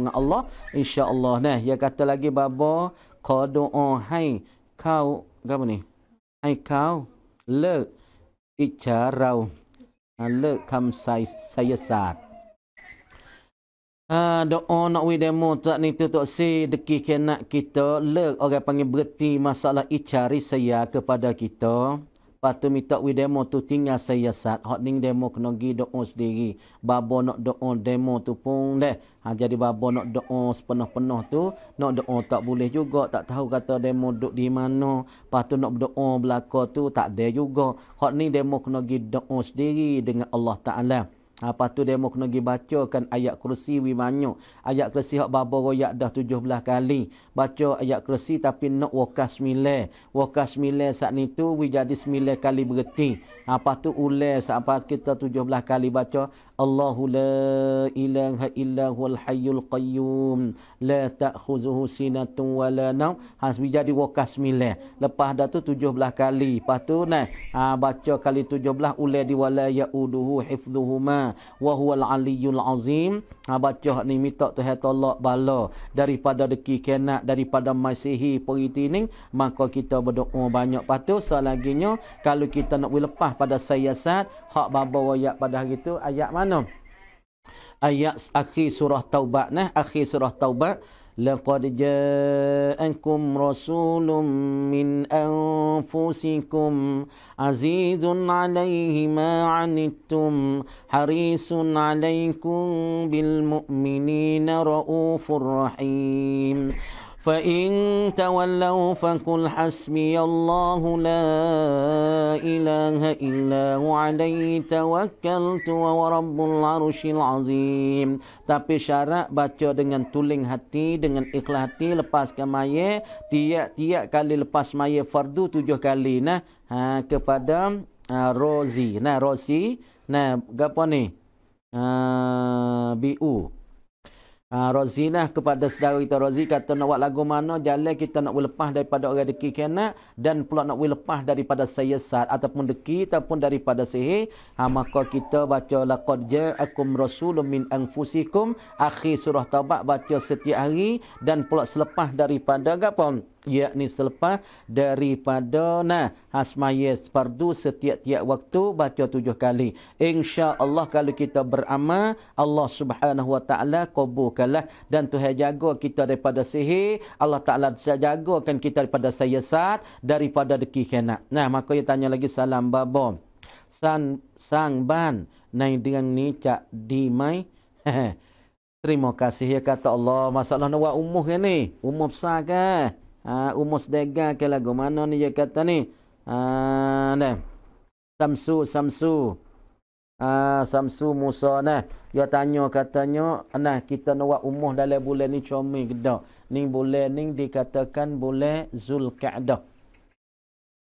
dengan Allah insya-Allah nah dia kata lagi baba qadoa hai kau apa ni hai kau le icharau ha, le kam sai sayasat Ah ha, doa nak we demo tak ni tu tok si deki kena kita le orang panggil berhenti masalah icari saya kepada kita Lepas tu minta we demo tu tinggal saya sat. Hot ning demo kena gi doa sendiri. Babo nak doa demo tu pun deh. Ha, jadi babo nak doa sepenuh-penuh tu. Nak doa tak boleh juga. Tak tahu kata demo duduk di mana. Lepas tu nak doa belakang tu tak ada juga. Hot ni demo kena gi doa sendiri dengan Allah Ta'ala. Apa tu demo kena pergi bacakan ayat kursi wi manyuk. Ayat kursi hak babo royak dah 17 kali. Baca ayat kursi tapi nak wakas mile. Wakas mile saat ni tu wi jadi 9 kali bererti. Apa tu ule saat kita 17 kali baca Allahu la ilaha illa huwal hayyul qayyum la ta'khuzuhu sinatun wa la naw. Has wi jadi wakas mile. Lepas dah tu 17 kali. Lepas tu nah ha, baca kali 17 ule di wala ya'uduhu hifdhuhuma wa huwal aliyul azim ha baca ni minta Tuhan tolak bala daripada deki kenak daripada masihi peritining maka kita berdoa banyak patu selaginya kalau kita nak lepas pada sayasat hak baba wayak pada hari itu ayat mana ayat akhir surah taubat nah akhir surah taubat لقد جاءكم رسول من أنفسكم عزيز عليه ما عنتم حريص عليكم بالمؤمنين رؤوف رحيم فإن تولوا فقل حسبي الله لا إله إلا هو عليه توكلت ورب العرش العظيم tapi syarat baca dengan tuling hati dengan ikhlas hati lepas kemaya tiap-tiap kali lepas maye fardu tujuh kali nah ha, kepada uh, ha, Rosie nah rozi. nah gapo ni uh, ha, BU Uh, ha, Rozi lah kepada saudara kita Rozi kata nak buat lagu mana jalan kita nak berlepas daripada orang deki kena dan pula nak berlepas daripada sayasat ataupun deki ataupun daripada sihir ha, maka kita baca laqad ja'akum rasulun min anfusikum akhir surah taubat baca setiap hari dan pula selepas daripada apa yakni selepas daripada nah hasmayes fardu setiap-tiap waktu baca tujuh kali insyaallah kalau kita beramal Allah Subhanahu wa taala kabulkanlah dan Tuhan jaga kita daripada sihir Allah taala akan kita daripada sayasat daripada deki khianat nah maka dia tanya lagi salam babo san sang ban nai dengan ni cak di mai Terima kasih ya kata Allah. Masalah nak buat umur ke ni? Umur besar ke? ha, umus dega ke lagu mana ni dia kata ni ha, nah. samsu samsu ha, samsu musa nah dia tanya katanya nah kita nak buat umuh dalam bulan ni comel gedak ni bulan ni dikatakan boleh Zulkaadah.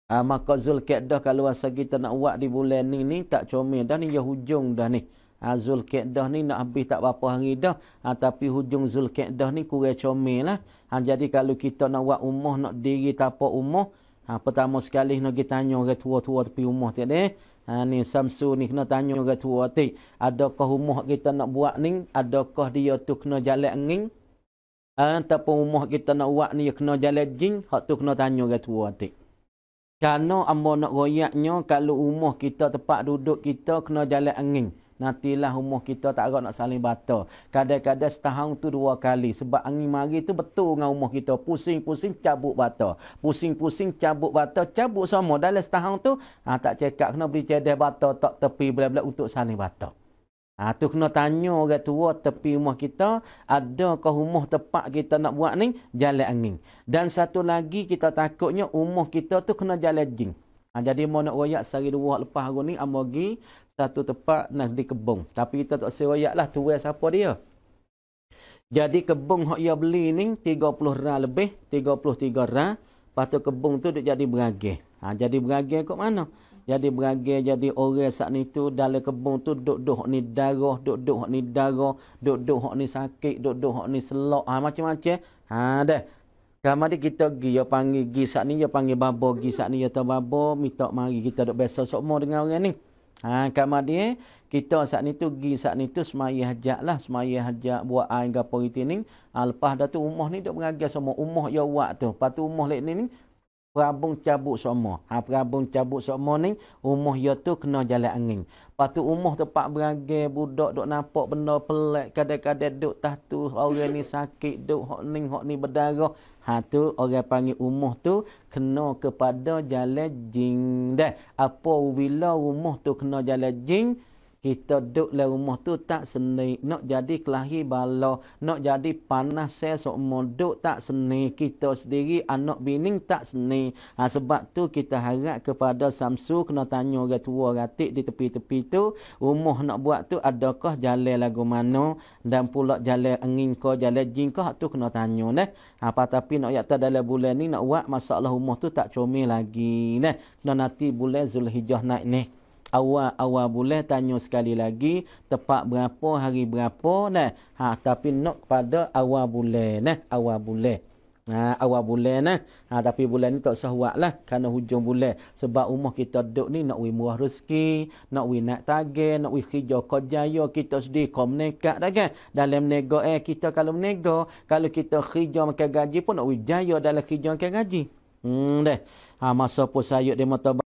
Ha, maka Zulkaadah kalau asal kita nak buat di bulan ni ni tak comel dah ni dia hujung dah ni. Ha, ah, Zulkaedah ni nak habis tak berapa hari dah. Ha, tapi hujung Zulkaedah ni kurang comel lah. Ha, jadi kalau kita nak buat umuh, nak diri tapak umuh. Ha, pertama sekali nak kita tanya orang tua-tua tepi umuh tak ada. Ha, ni Samsu ni kena tanya orang tua tadi. Adakah umuh kita nak buat ni? Adakah dia tu kena jalan angin? Ha, ataupun umuh kita nak buat ni kena jalan jin? Hak tu kena tanya orang tua tadi. Kerana amba nak royaknya kalau umuh kita tempat duduk kita kena jalan angin. Nantilah rumah kita tak agak nak saling bata. Kadang-kadang setahun tu dua kali. Sebab angin mari tu betul dengan rumah kita. Pusing-pusing cabut bata. Pusing-pusing cabut bata. Cabut semua. Dalam setahun tu, ha, tak cekak kena beli cedah bata. Tak tepi bila-bila untuk saling bata. Ha, ah, tu kena tanya orang tua tepi rumah kita. Adakah rumah tepat kita nak buat ni? Jalan angin. Dan satu lagi kita takutnya rumah kita tu kena jalan jing. Ha, jadi mau nak royak sehari dua hari lepas hari ni, ambil pergi satu tempat nak di kebun. Tapi kita tak usah royak lah, tu yang siapa dia. Jadi kebun hok ia beli ni 30 ra lebih, 33 ra. Lepas tu tu dia jadi beragih. Ha, jadi beragih kat mana? Jadi beragih, jadi orang saat ni tu dalam kebun tu duduk-duduk ni darah, duduk-duduk ni darah, duduk-duduk ni sakit, duduk-duduk ni selok, ha, macam-macam. Ha, dah. Kalau mari kita pergi, dia panggil pergi saat ni, dia panggil babo pergi saat ni, dia tahu babo minta mari kita duduk biasa semua dengan orang ni. Ha, kalau dia eh, kita saat ni tu pergi saat ni tu semaya hajat lah, semaya hajat buat air ke apa ni. Ha, lepas dah tu rumah ni duduk mengajar semua, rumah dia ya buat tu. Lepas tu rumah ni ni, perabung cabut semua. Ha, perabung cabut semua ni, rumah dia ya tu kena jalan angin. Patu Lepas tu pak tempat beragai, budak duk nampak benda pelik, kadang-kadang dok tak tu, orang ni sakit, dok hok ni, hok ni berdarah. Ha, tu orang panggil rumah tu kena kepada jalan jing. Dah apa bila rumah tu kena jalan jing, kita duduk le rumah tu tak seni nak jadi kelahi bala nak jadi panas saya semua duduk tak seni kita sendiri anak bini tak seni ha, sebab tu kita harap kepada Samsu kena tanya orang tua ratik di tepi-tepi tu rumah nak buat tu adakah jalan lagu mana dan pula jalan angin ke jalan jin ke tu kena tanya neh ha, apa tapi nak yakta dalam bulan ni nak buat masalah rumah tu tak comel lagi neh kena nanti bulan Zulhijjah naik ni awal-awal boleh tanya sekali lagi tepat berapa hari berapa nah ha tapi nak pada awal boleh nah awal boleh. Ha, awal bulan nah. Ha, tapi bulan ni tak usah buat lah. Kerana hujung bulan. Sebab rumah kita duduk ni nak murah rezeki. Nak wih nak tagih. Nak wih kerja kerjaya. Kita sedih. Kau menekat dah kan. Dalam nego eh. Kita kalau menego. Kalau kita kerja makan gaji pun nak wih jaya dalam kerja makan gaji. Hmm deh. Ha, masa pun sayut dia mata